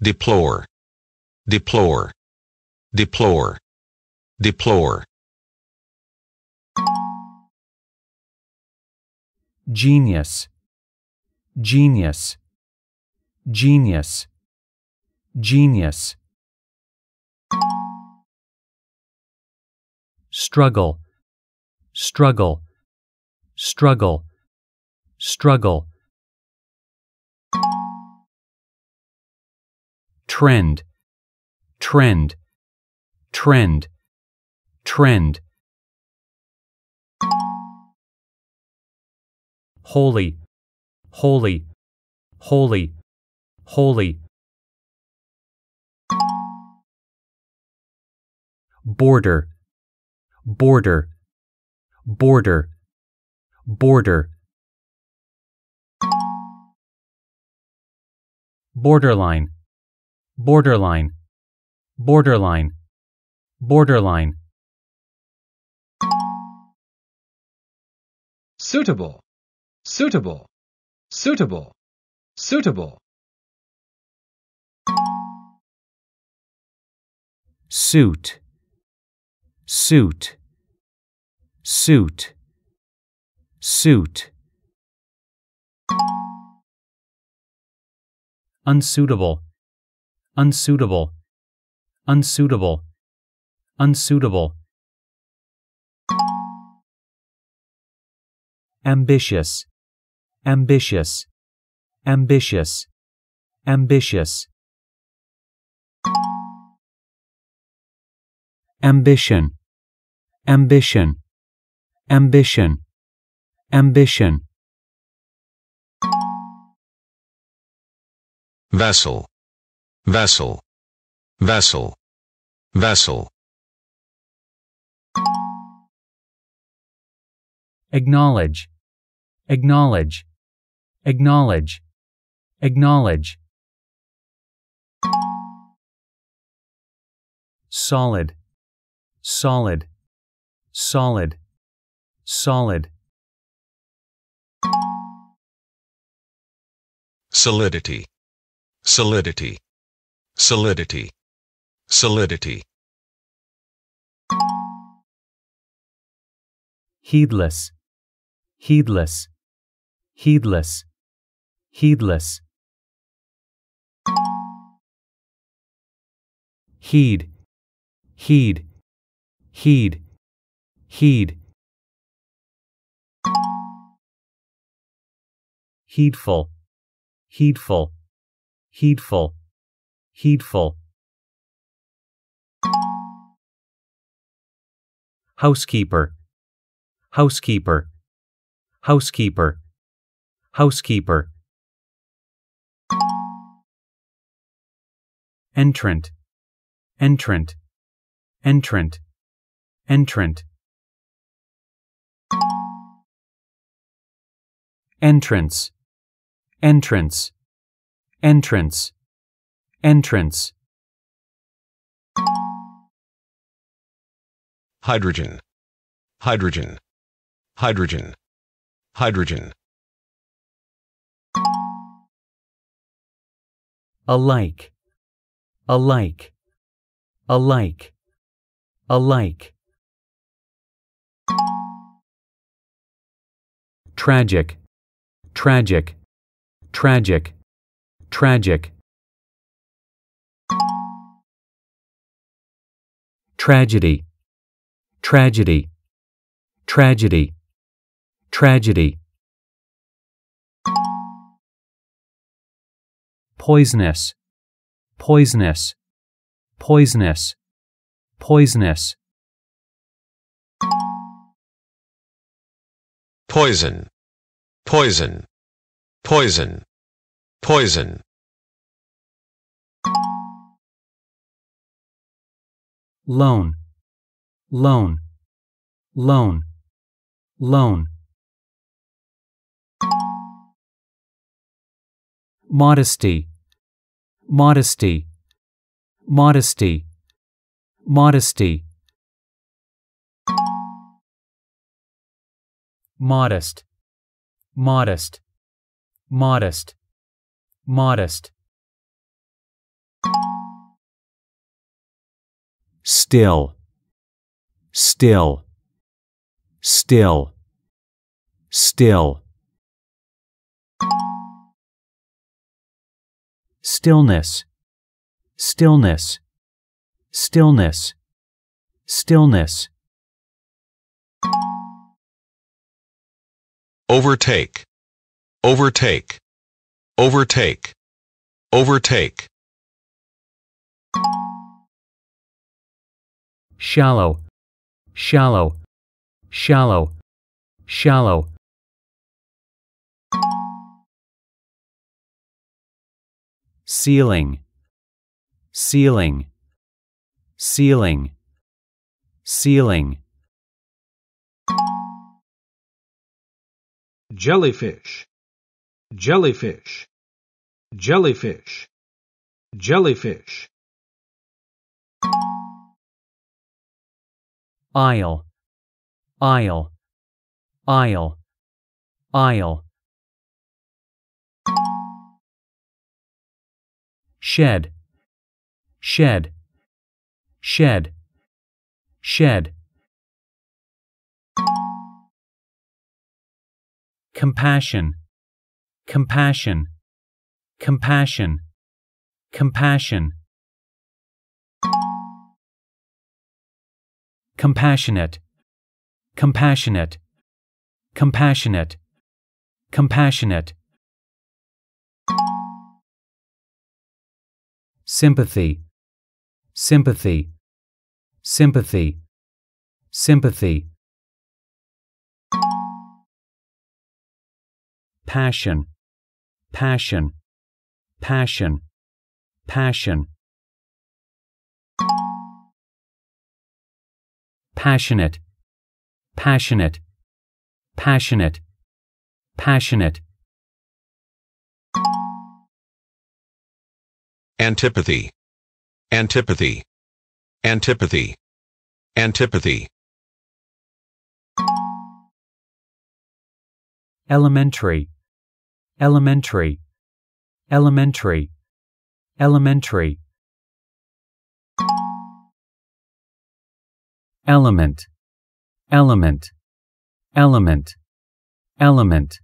deplore deplore deplore deplore genius genius genius genius struggle struggle struggle struggle trend, trend, trend, trend. Holy, holy, holy, holy. Border, border, border, border. Borderline, borderline, borderline, borderline. Suitable, suitable, suitable, suitable. Suit, suit, suit, suit. Unsuitable unsuitable, unsuitable, unsuitable. Ambitious, ambitious, ambitious, ambitious. Ambition, ambition, ambition, ambition. Vessel vessel, vessel, vessel. Acknowledge, acknowledge, acknowledge, acknowledge. Solid, solid, solid, solid. Solidity, solidity solidity, solidity. Heedless, heedless, heedless, heedless. Heed, heed, heed, heed. Heedful, heedful, heedful heedful. Housekeeper, housekeeper, housekeeper, housekeeper. Entrant, entrant, entrant, entrant. Entrance, entrance, entrance. Entrance Hydrogen Hydrogen Hydrogen Hydrogen Alike Alike Alike Alike Tragic Tragic Tragic Tragic tragedy, tragedy, tragedy, tragedy. Poisonous, poisonous, poisonous, poisonous. Poison, poison, poison, poison loan, loan, loan, loan. Modesty, modesty, modesty, modesty. Modest, modest, modest, modest. still, still, still, still. Stillness, stillness, stillness, stillness. Overtake, overtake, overtake, overtake. shallow, shallow, shallow, shallow. Ceiling, ceiling, ceiling, ceiling. Jellyfish, jellyfish, jellyfish, jellyfish aisle, aisle, aisle, aisle. Shed, shed, shed, shed. Compassion, compassion, compassion, compassion. compassionate, compassionate, compassionate, compassionate. Sympathy, sympathy, sympathy, sympathy. Passion, passion, passion, passion. passionate, passionate, passionate, passionate. Antipathy, antipathy, antipathy, antipathy. Elementary, elementary, elementary, elementary. element, element, element, element.